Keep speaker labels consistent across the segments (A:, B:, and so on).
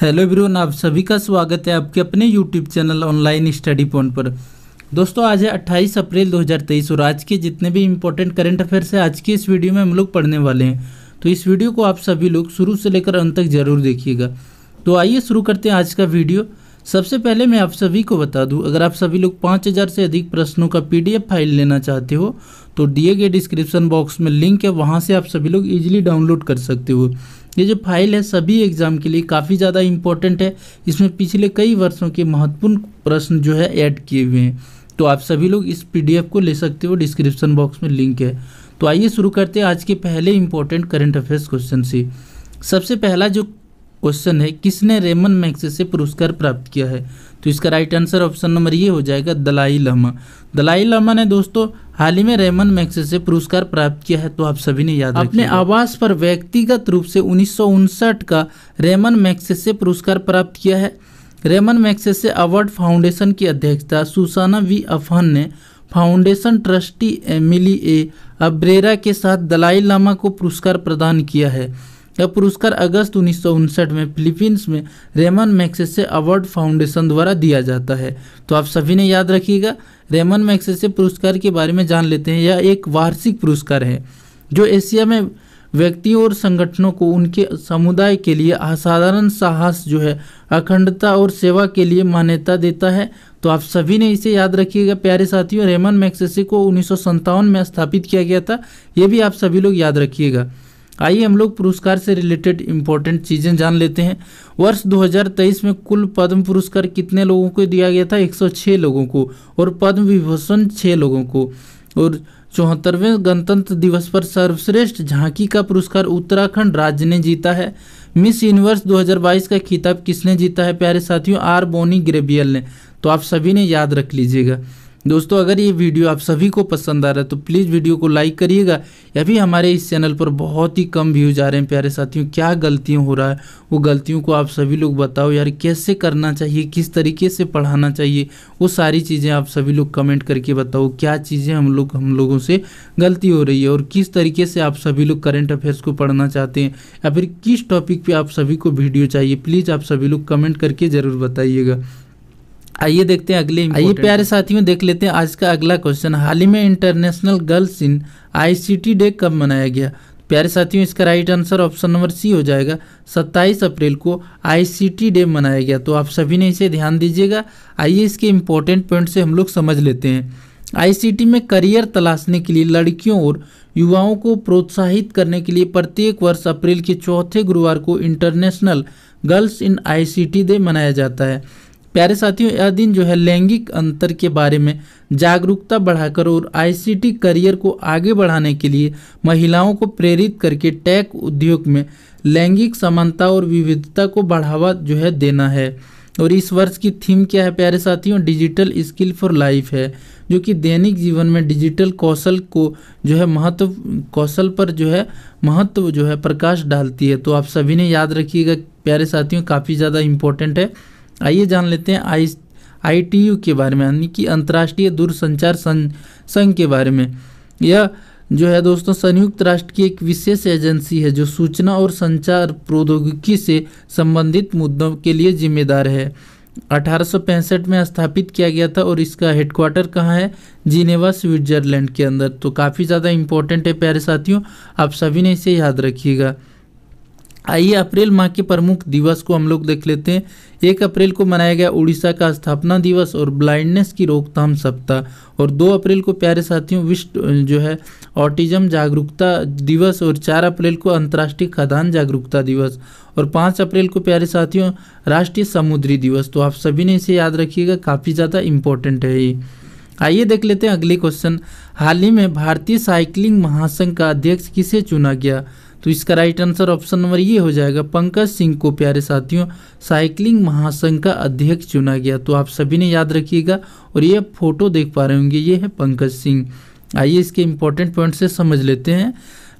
A: hello everyone आप सभी का स्वागत है आपके अपने YouTube channel online study point पर दोस्तों आज है 28 अप्रैल 2023 और आज के जितने भी इंपॉर्टेंट करंट अफेयर्स है आज के इस वीडियो में हम लोग पढ़ने वाले हैं तो इस वीडियो को आप सभी लोग शुरू से लेकर अंत तक जरूर देखिएगा तो आइए शुरू करते हैं आज का वीडियो सबसे पहले मैं आप सभी को बता दूं अगर आप सभी लोग 5000 से अधिक प्रश्नों का पीडीएफ फाइल लेना चाहते हो तो दिए गए डिस्क्रिप्शन बॉक्स में लिंक है वहां से आप सभी लोग इजीली डाउनलोड कर सकते हो ये जो फाइल है सभी एग्ज़ाम के लिए काफ़ी ज़्यादा इम्पोर्टेंट है इसमें पिछले कई वर्षों के महत्वपूर्ण प्रश्न जो है ऐड किए हुए हैं तो आप सभी लोग इस पीडीएफ को ले सकते हो डिस्क्रिप्शन बॉक्स में लिंक है तो आइए शुरू करते हैं आज के पहले इम्पोर्टेंट करंट अफेयर्स क्वेश्चन से सबसे पहला जो क्वेश्चन है किसने रेमन मैक्से से पुरस्कार प्राप्त किया है तो इसका राइट आंसर ऑप्शन नंबर ये हो जाएगा दलाई लामा दलाई लामा ने दोस्तों हाल ही में रेमन मैक्से से पुरस्कार प्राप्त किया है तो आप सभी ने याद अपने आवास पर व्यक्तिगत रूप से उन्नीस का रेमन मैक्से से पुरस्कार प्राप्त किया है रेमन मैक्सेसे अवार्ड फाउंडेशन की अध्यक्षता सुसाना वी अफहन ने foundation trustee Emily A Abrera के साथ दलाई लामा को पुरस्कार प्रदान किया है यह पुरस्कार अगस्त उन्नीस में फिलीपींस में रेमन मैक्सेसे अवार्ड फाउंडेशन द्वारा दिया जाता है तो आप सभी ने याद रखिएगा रेमन मैक्सेसे पुरस्कार के बारे में जान लेते हैं यह एक वार्षिक पुरस्कार है जो एशिया में व्यक्तियों और संगठनों को उनके समुदाय के लिए असाधारण साहस जो है अखंडता और सेवा के लिए मान्यता देता है तो आप सभी ने इसे याद रखिएगा प्यारे साथियों रेमन मैक्सेसे को उन्नीस में स्थापित किया गया था ये भी आप सभी लोग याद रखिएगा आइए हम लोग पुरस्कार से रिलेटेड इम्पोर्टेंट चीज़ें जान लेते हैं वर्ष 2023 में कुल पद्म पुरस्कार कितने लोगों को दिया गया था 106 लोगों को और पद्म विभूषण छः लोगों को और चौहत्तरवें गणतंत्र दिवस पर सर्वश्रेष्ठ झांकी का पुरस्कार उत्तराखंड राज्य ने जीता है मिस यूनिवर्स 2022 का खिताब किसने जीता है प्यारे साथियों आर बोनी ग्रेबियल ने तो आप सभी ने याद रख लीजिएगा दोस्तों अगर ये वीडियो आप सभी को पसंद आ रहा है तो प्लीज़ वीडियो को लाइक करिएगा या भी हमारे इस चैनल पर बहुत ही कम व्यूज आ रहे हैं प्यारे साथियों क्या गलतियाँ हो रहा है वो गलतियों को आप सभी लोग बताओ यार कैसे करना चाहिए किस तरीके से पढ़ाना चाहिए वो सारी चीज़ें आप सभी लोग कमेंट करके बताओ क्या चीज़ें हम लोग हम लोगों से गलती हो रही है और किस तरीके से आप सभी लोग करेंट अफेयर्स को पढ़ना चाहते हैं या फिर किस टॉपिक पर आप सभी को वीडियो चाहिए प्लीज़ आप सभी लोग कमेंट करके ज़रूर बताइएगा आइए देखते हैं अगले आइए प्यारे साथियों देख लेते हैं आज का अगला क्वेश्चन हाल ही में international girls in ICT day कब मनाया गया प्यारे साथियों इसका right answer option number C हो जाएगा 27 अप्रैल को आईसीटी डे मनाया गया तो आप सभी ने इसे ध्यान दीजिएगा आइए इसके इम्पोर्टेंट पॉइंट से हम लोग समझ लेते हैं आई में करियर तलाशने के लिए लड़कियों और युवाओं को प्रोत्साहित करने के लिए प्रत्येक वर्ष अप्रैल के चौथे गुरुवार को international girls in I day मनाया जाता है प्यारे साथियों यह दिन जो है लैंगिक अंतर के बारे में जागरूकता बढ़ाकर और आईसीटी करियर को आगे बढ़ाने के लिए महिलाओं को प्रेरित करके टैक उद्योग में लैंगिक समानता और विविधता को बढ़ावा जो है देना है और इस वर्ष की थीम क्या है प्यारे साथियों डिजिटल स्किल फॉर लाइफ है जो कि दैनिक जीवन में डिजिटल कौशल को जो है महत्व कौशल पर जो है महत्व जो है प्रकाश डालती है तो आप सभी ने याद रखिएगा प्यारे साथियों काफ़ी ज़्यादा इम्पोर्टेंट है आइए जान लेते हैं आई आईटीयू के बारे में यानी कि अंतर्राष्ट्रीय दूरसंचार संघ के बारे में यह जो है दोस्तों संयुक्त राष्ट्र की एक विशेष एजेंसी है जो सूचना और संचार प्रौद्योगिकी से संबंधित मुद्दों के लिए जिम्मेदार है अठारह में स्थापित किया गया था और इसका हेडक्वार्टर कहाँ है जिनेवा स्विट्जरलैंड के अंदर तो काफ़ी ज़्यादा इम्पोर्टेंट है प्यारे साथियों आप सभी ने इसे याद रखिएगा आइए अप्रैल माह के प्रमुख दिवस को हम लोग देख लेते हैं एक अप्रैल को मनाया गया उड़ीसा का स्थापना दिवस और ब्लाइंडनेस की रोकथाम सप्ताह और दो अप्रैल को प्यारे साथियों विश्व जो है ऑटिज्म जागरूकता दिवस और चार अप्रैल को अंतर्राष्ट्रीय खदान जागरूकता दिवस और पाँच अप्रैल को प्यारे साथियों राष्ट्रीय समुद्री दिवस तो आप सभी ने इसे याद रखिएगा काफ़ी ज़्यादा इम्पोर्टेंट है ये आइए देख लेते हैं अगले क्वेश्चन हाल ही में भारतीय साइकिलिंग महासंघ का अध्यक्ष किसे चुना गया तो इसका राइट आंसर ऑप्शन नंबर ये हो जाएगा पंकज सिंह को प्यारे साथियों साइकिलिंग महासंघ का अध्यक्ष चुना गया तो आप सभी ने याद रखिएगा और ये फोटो देख पा रहे होंगे ये है पंकज सिंह आइए इसके इम्पोर्टेंट पॉइंट से समझ लेते हैं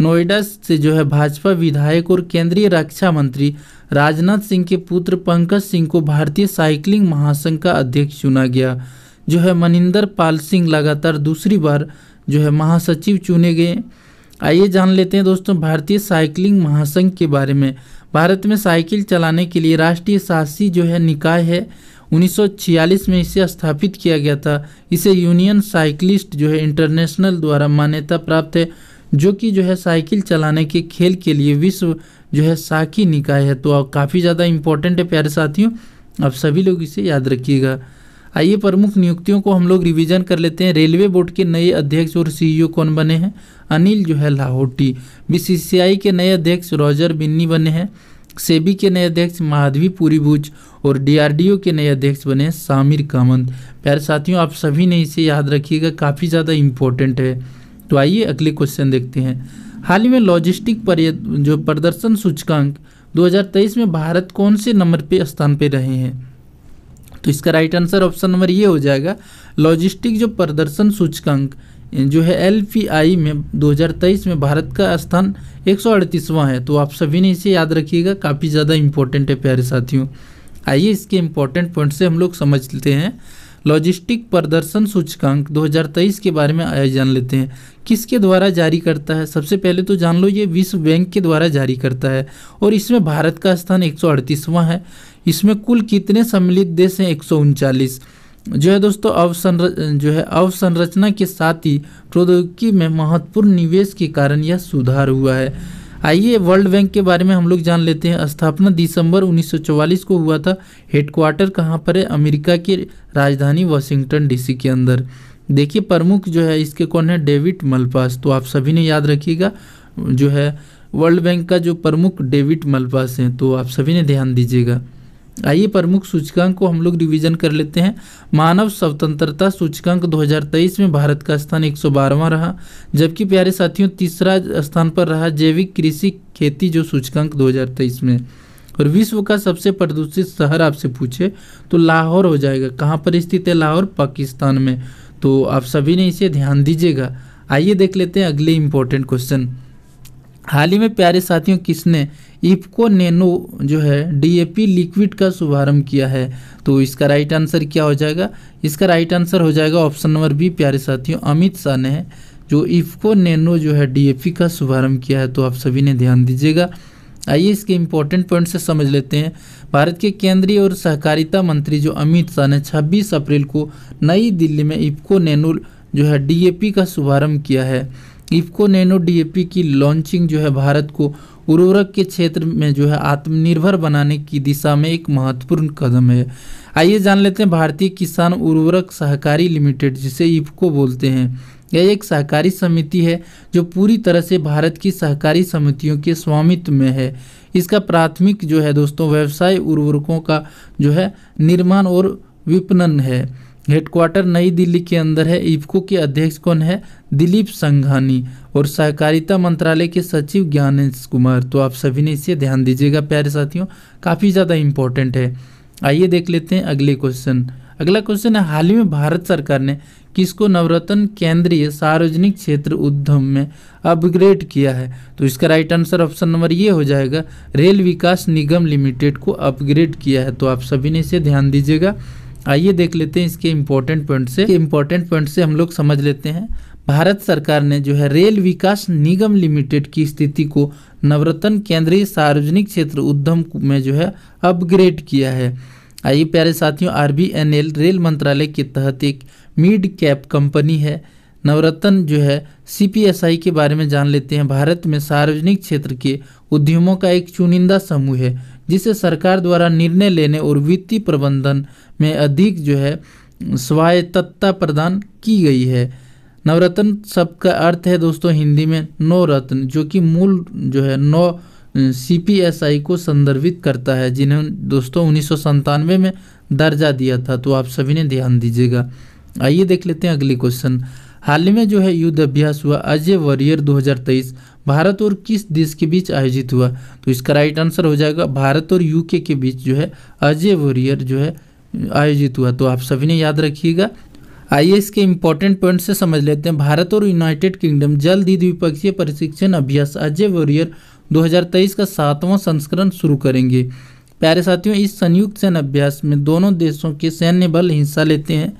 A: नोएडा से जो है भाजपा विधायक और केंद्रीय रक्षा मंत्री राजनाथ सिंह के पुत्र पंकज सिंह को भारतीय साइकिलिंग महासंघ का अध्यक्ष चुना गया जो है मनिंदर पाल सिंह लगातार दूसरी बार जो है महासचिव चुने गए आइए जान लेते हैं दोस्तों भारतीय साइकिलिंग महासंघ के बारे में भारत में साइकिल चलाने के लिए राष्ट्रीय शासी जो है निकाय है 1946 में इसे स्थापित किया गया था इसे यूनियन साइकिलिस्ट जो है इंटरनेशनल द्वारा मान्यता प्राप्त है जो कि जो है साइकिल चलाने के खेल के लिए विश्व जो है साकी निकाय है तो काफ़ी ज़्यादा इम्पोर्टेंट है प्यारे साथियों आप सभी लोग इसे याद रखिएगा आइए प्रमुख नियुक्तियों को हम लोग रिवीजन कर लेते हैं रेलवे बोर्ड के नए अध्यक्ष और सीईओ e कौन बने हैं अनिल जो है लाहौटी बीसीसीआई के नए अध्यक्ष रॉजर बिन्नी बने हैं सेबी के नए अध्यक्ष महाधवी पुरी भुज और डीआरडीओ के नए अध्यक्ष बने हैं सामिर कामंत प्यारे साथियों आप सभी ने इसे याद रखिएगा काफ़ी ज़्यादा इम्पोर्टेंट है तो आइए अगले क्वेश्चन देखते हैं हाल ही में लॉजिस्टिक पर जो प्रदर्शन सूचकांक 2023 में भारत कौन से नंबर पे स्थान पे रहे हैं तो इसका राइट आंसर ऑप्शन नंबर ये हो जाएगा लॉजिस्टिक जो प्रदर्शन सूचकांक जो है एल में 2023 में भारत का स्थान एक है तो आप सभी ने इसे याद रखिएगा काफ़ी ज़्यादा इम्पोर्टेंट है प्यारे साथियों आइए इसके इम्पोर्टेंट पॉइंट से हम लोग समझ लेते हैं लॉजिस्टिक प्रदर्शन सूचकांक 2023 के बारे में आया जान लेते हैं किसके द्वारा जारी करता है सबसे पहले तो जान लो ये विश्व बैंक के द्वारा जारी करता है और इसमें भारत का स्थान एक है इसमें कुल कितने सम्मिलित देश हैं एक जो है दोस्तों अवसंर जो है अवसंरचना के साथ ही प्रौद्योगिकी में महत्वपूर्ण निवेश के कारण यह सुधार हुआ है आइए वर्ल्ड बैंक के बारे में हम लोग जान लेते हैं स्थापना दिसंबर 1944 को हुआ था हेडक्वार्टर कहाँ पर है अमेरिका की राजधानी वाशिंगटन डीसी के अंदर देखिए प्रमुख जो है इसके कौन है डेविड मलपास तो आप सभी ने याद रखिएगा जो है वर्ल्ड बैंक का जो प्रमुख डेविड मलपास हैं तो आप सभी ने ध्यान दीजिएगा आइए प्रमुख सूचकांक को हम लोग रिवीजन कर लेते हैं मानव स्वतंत्रता सूचकांक 2023 में भारत का स्थान एक रहा जबकि प्यारे साथियों तीसरा स्थान पर रहा जैविक कृषि खेती जो सूचकांक 2023 में और विश्व का सबसे प्रदूषित शहर आपसे पूछे तो लाहौर हो जाएगा कहाँ पर स्थित है लाहौर पाकिस्तान में तो आप सभी ने इसे ध्यान दीजिएगा आइए देख लेते हैं अगले इम्पोर्टेंट क्वेश्चन हाल ही में प्यारे साथियों किसने इफको नैनो जो है डीएपी लिक्विड का शुभारंभ किया है तो इसका राइट आंसर क्या हो जाएगा इसका राइट आंसर हो जाएगा ऑप्शन नंबर बी प्यारे साथियों अमित शाह ने जो इफको नैनो जो है डीएपी का शुभारंभ किया है तो आप सभी ने ध्यान दीजिएगा आइए इसके इम्पोर्टेंट पॉइंट से समझ लेते हैं भारत के केंद्रीय और सहकारिता मंत्री जो अमित शाह ने छब्बीस अप्रैल को नई दिल्ली में इफको नैनो जो है डी का शुभारम्भ किया है इफ्को नैनो डीएपी की लॉन्चिंग जो है भारत को उर्वरक के क्षेत्र में जो है आत्मनिर्भर बनाने की दिशा में एक महत्वपूर्ण कदम है आइए जान लेते हैं भारतीय किसान उर्वरक सहकारी लिमिटेड जिसे इफको बोलते हैं यह एक सहकारी समिति है जो पूरी तरह से भारत की सहकारी समितियों के स्वामित्व में है इसका प्राथमिक जो है दोस्तों व्यवसाय उर्वरकों का जो है निर्माण और विपणन है हेडक्वार्टर नई दिल्ली के अंदर है इफ्को के अध्यक्ष कौन है दिलीप संघानी और सहकारिता मंत्रालय के सचिव ज्ञानेश कुमार तो आप सभी ने इसे ध्यान दीजिएगा प्यारे साथियों काफ़ी ज़्यादा इम्पोर्टेंट है आइए देख लेते हैं अगले क्वेश्चन अगला क्वेश्चन है हाल ही में भारत सरकार ने किसको नवरत्न केंद्रीय सार्वजनिक क्षेत्र उद्यम में अपग्रेड किया है तो इसका राइट आंसर ऑप्शन नंबर ये हो जाएगा रेल विकास निगम लिमिटेड को अपग्रेड किया है तो आप सभी ने इसे ध्यान दीजिएगा आइए देख लेते हैं इसके इम्पोर्टेंट पॉइंट से इम्पोर्टेंट पॉइंट से हम लोग समझ लेते हैं भारत सरकार ने जो है रेल विकास निगम लिमिटेड की स्थिति को नवरत्न केंद्रीय सार्वजनिक क्षेत्र उद्यम में जो है अपग्रेड किया है आइए प्यारे साथियों आर रेल मंत्रालय के तहत एक मिड कैप कंपनी है नवरत्न जो है सी के बारे में जान लेते हैं भारत में सार्वजनिक क्षेत्र के उद्यमों का एक चुनिंदा समूह है जिससे सरकार द्वारा निर्णय लेने और वित्तीय प्रबंधन में अधिक जो है स्वायत्तता प्रदान की गई है नवरत्न शब्द का अर्थ है दोस्तों हिंदी में नौ रत्न जो कि मूल जो है नौ सी पी एस आई को संदर्भित करता है जिन्हें दोस्तों उन्नीस में दर्जा दिया था तो आप सभी ने ध्यान दीजिएगा आइए देख लेते हैं अगली क्वेश्चन हाल ही में जो है युद्ध अभ्यास हुआ अजय वॉरियर 2023 भारत और किस देश के बीच आयोजित हुआ तो इसका राइट आंसर हो जाएगा भारत और यूके के बीच जो है अजय वॉरियर जो है आयोजित हुआ तो आप सभी ने याद रखिएगा आइए इसके इम्पोर्टेंट पॉइंट से समझ लेते हैं भारत और यूनाइटेड किंगडम जल्द ही द्विपक्षीय प्रशिक्षण अभ्यास अजय वॉरियर 2023 का सातवां संस्करण शुरू करेंगे प्यारे साथियों इस संयुक्त सैन्य अभ्यास में दोनों देशों के सैन्य बल हिस्सा लेते हैं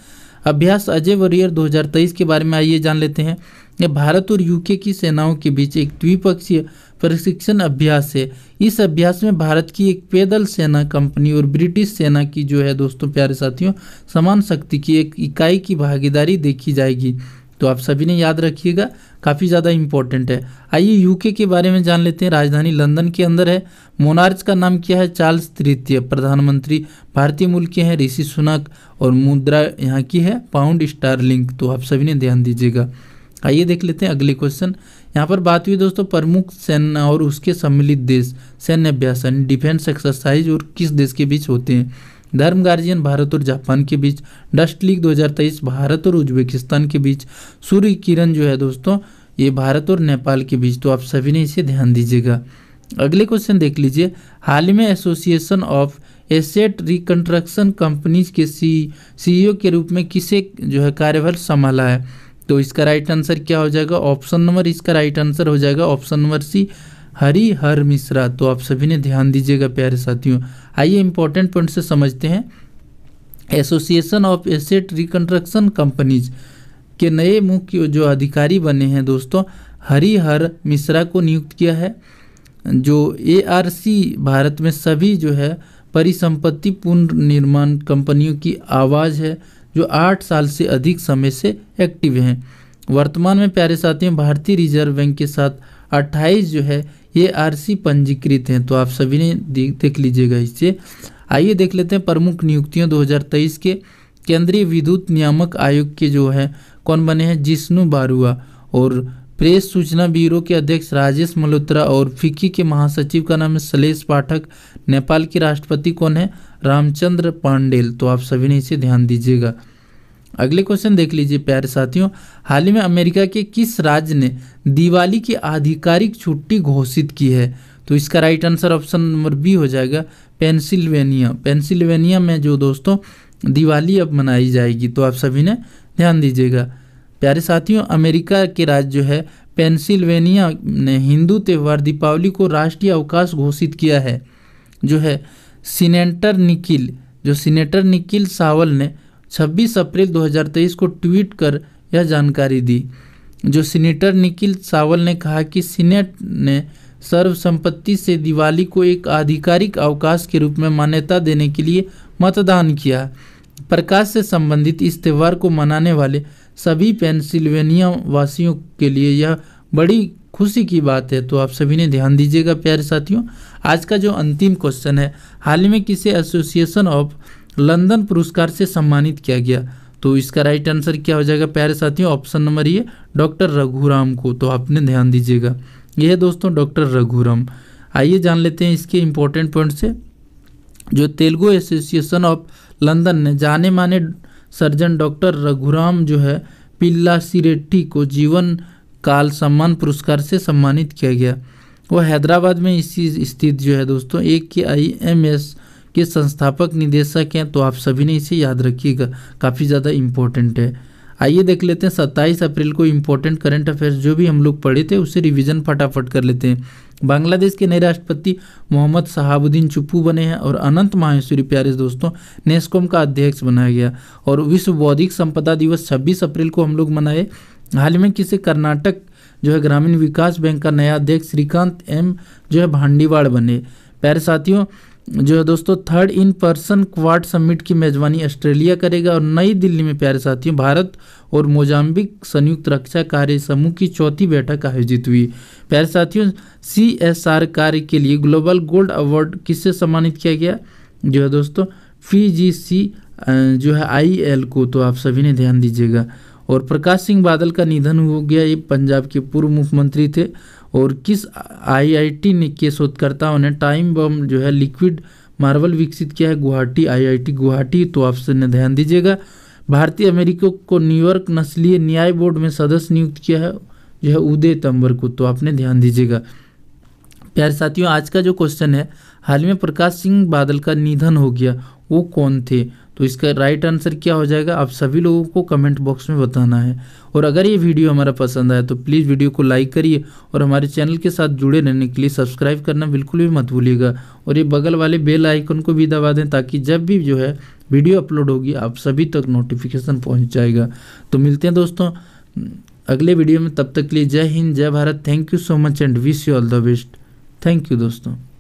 A: अभ्यास अजय वरियर 2023 के बारे में आइए जान लेते हैं यह भारत और यूके की सेनाओं के बीच एक द्विपक्षीय प्रशिक्षण अभ्यास है इस अभ्यास में भारत की एक पैदल सेना कंपनी और ब्रिटिश सेना की जो है दोस्तों प्यारे साथियों समान शक्ति की एक इकाई की भागीदारी देखी जाएगी तो आप सभी ने याद रखिएगा काफ़ी ज़्यादा इम्पोर्टेंट है आइए यूके के बारे में जान लेते हैं राजधानी लंदन के अंदर है मोनार्च का नाम क्या है चार्ल्स तृतीय प्रधानमंत्री भारतीय मूल के हैं ऋषि सुनक और मुद्रा यहाँ की है पाउंड स्टार तो आप सभी ने ध्यान दीजिएगा आइए देख लेते हैं अगले क्वेश्चन यहाँ पर बात हुई दोस्तों प्रमुख सैन्य और उसके सम्मिलित देश सैन्य अभ्यासन डिफेंस एक्सरसाइज और किस देश के बीच होते हैं धर्म गार्जियन भारत और जापान के बीच डस्ट लीग 2023 भारत और उज्बेकिस्तान के बीच सूर्य किरण जो है दोस्तों ये भारत और नेपाल के बीच तो आप सभी ने इसे ध्यान दीजिएगा अगले क्वेश्चन देख लीजिए हाल ही में association of asset reconstruction companies के सी सीईओ के रूप में किसे जो है कार्यभार संभाला है तो इसका राइट आंसर क्या हो जाएगा ऑप्शन नंबर इसका राइट आंसर हो जाएगा option number C Hari Har Mishra तो आप सभी ने ध्यान दीजिएगा प्यारे साथियों आइए इंपॉर्टेंट पॉइंट से समझते हैं association of asset reconstruction companies के नए मुख्य जो अधिकारी बने हैं दोस्तों हर मिश्रा को नियुक्त किया है जो ए भारत में सभी जो है परिसंपत्ति पुनर्निर्माण कंपनियों की आवाज़ है जो आठ साल से अधिक समय से एक्टिव हैं वर्तमान में प्यारे साथियों भारतीय रिजर्व बैंक के साथ 28 जो है ये आरसी पंजीकृत हैं तो आप सभी ने देख लीजिएगा इसे आइए देख लेते हैं प्रमुख हजार 2023 के केंद्रीय विद्युत नियामक आयोग के जो है कौन बने हैं जिष्णु बारुआ और प्रेस सूचना ब्यूरो के अध्यक्ष राजेश मल्होत्रा और फिक्की के महासचिव का नाम है शलेष पाठक नेपाल के राष्ट्रपति कौन है रामचंद्र पांडेल तो आप सभी ने इसे ध्यान दीजिएगा अगले क्वेश्चन देख लीजिए प्यारे साथियों हाल ही में अमेरिका के किस राज्य ने दिवाली की आधिकारिक छुट्टी घोषित की है तो इसका right answer option number B हो जाएगा पेंसिल्वेनिया पेंसिल्वेनिया में जो दोस्तों दिवाली अब मनाई जाएगी तो आप सभी ने ध्यान दीजिएगा प्यारे साथियों अमेरिका के राज्य जो है पेंसिल्वेनिया ने हिंदू त्यौहार दीपावली को राष्ट्रीय अवकाश घोषित किया है जो है सीनेटर निकिल जो सीनेटर निकिल सावल ने 26 अप्रैल 2023 को ट्वीट कर यह जानकारी दी जो सीनेटर निखिल सावल ने कहा कि सीनेट ने सर्वसम्पत्ति से दिवाली को एक आधिकारिक अवकाश के रूप में मान्यता देने के लिए मतदान किया प्रकाश से संबंधित इस त्यौहार को मनाने वाले सभी पेंसिल्वेनिया वासियों के लिए यह बड़ी खुशी की बात है तो आप सभी ने ध्यान दीजिएगा प्यारे साथियों आज का जो अंतिम क्वेश्चन है हाल ही में किसी एसोसिएशन ऑफ लंदन पुरस्कार से सम्मानित किया गया तो इसका राइट आंसर क्या हो जाएगा प्यारे साथियों ऑप्शन नंबर ये डॉक्टर रघुराम को तो आपने ध्यान दीजिएगा यह है दोस्तों डॉक्टर रघुराम आइए जान लेते हैं इसके इम्पोर्टेंट पॉइंट से जो तेलुगु एसोसिएशन ऑफ लंदन ने जाने माने सर्जन डॉक्टर रघुराम जो है पिल्ला सिरेट्टी को जीवन काल सम्मान पुरस्कार से सम्मानित किया गया वह हैदराबाद में इसी स्थित जो है दोस्तों एक के आई एम एस के संस्थापक निदेशक हैं तो आप सभी ने इसे याद रखिएगा काफ़ी ज़्यादा इम्पोर्टेंट है आइए देख लेते हैं सत्ताईस अप्रैल को इम्पोर्टेंट करंट अफेयर्स जो भी हम लोग पढ़े थे उसे रिवीजन फटाफट कर लेते हैं बांग्लादेश के नए राष्ट्रपति मोहम्मद शहाबुद्दीन चुप्पू बने हैं और अनंत माहेश्वरी प्यारे दोस्तों नेस्कोम का अध्यक्ष बनाया गया और विश्व बौद्धिक संपदा दिवस छब्बीस अप्रैल को हम लोग मनाए हाल में किसे कर्नाटक जो है ग्रामीण विकास बैंक का नया अध्यक्ष श्रीकांत एम जो है भांडीवाड़ बने प्यारे साथियों जो है दोस्तों third in person Quad summit की मेजबानी ऑस्ट्रेलिया करेगा और नई दिल्ली में प्यारे साथियों भारत और मोजाम्बिक संयुक्त रक्षा कार्य समूह की चौथी बैठक आयोजित हुई प्यारे साथियों सी एस आर कार्य के लिए ग्लोबल गोल्ड अवार्ड किससे सम्मानित किया गया जो है दोस्तों पी जी सी जो है आई एल को तो आप सभी ने ध्यान दीजिएगा और प्रकाश सिंह बादल का निधन हो गया ये पंजाब के पूर्व मुख्यमंत्री थे और किस आईआईटी ने के शोधकर्ताओं ने टाइम बम जो है लिक्विड मार्बल विकसित किया है गुवाहाटी आईआईटी गुवाहाटी तो ने ध्यान दीजिएगा भारतीय अमेरिकों को न्यूयॉर्क नस्लीय न्याय बोर्ड में सदस्य नियुक्त किया है जो है उदय तंबर को तो आपने ध्यान दीजिएगा प्यारे साथियों आज का जो क्वेश्चन है हाल में प्रकाश सिंह बादल का निधन हो गया वो कौन थे तो इसका राइट आंसर क्या हो जाएगा आप सभी लोगों को कमेंट बॉक्स में बताना है और अगर ये वीडियो हमारा पसंद आए तो प्लीज़ वीडियो को लाइक करिए और हमारे चैनल के साथ जुड़े रहने के लिए सब्सक्राइब करना बिल्कुल भी मत भूलिएगा और ये बगल वाले बेल आइकन को भी दबा दें ताकि जब भी जो है वीडियो अपलोड होगी आप सभी तक नोटिफिकेशन पहुँच जाएगा तो मिलते हैं दोस्तों अगले वीडियो में तब तक के लिए जय हिंद जय Bharat thank you so much and wish you all the best thank you दोस्तों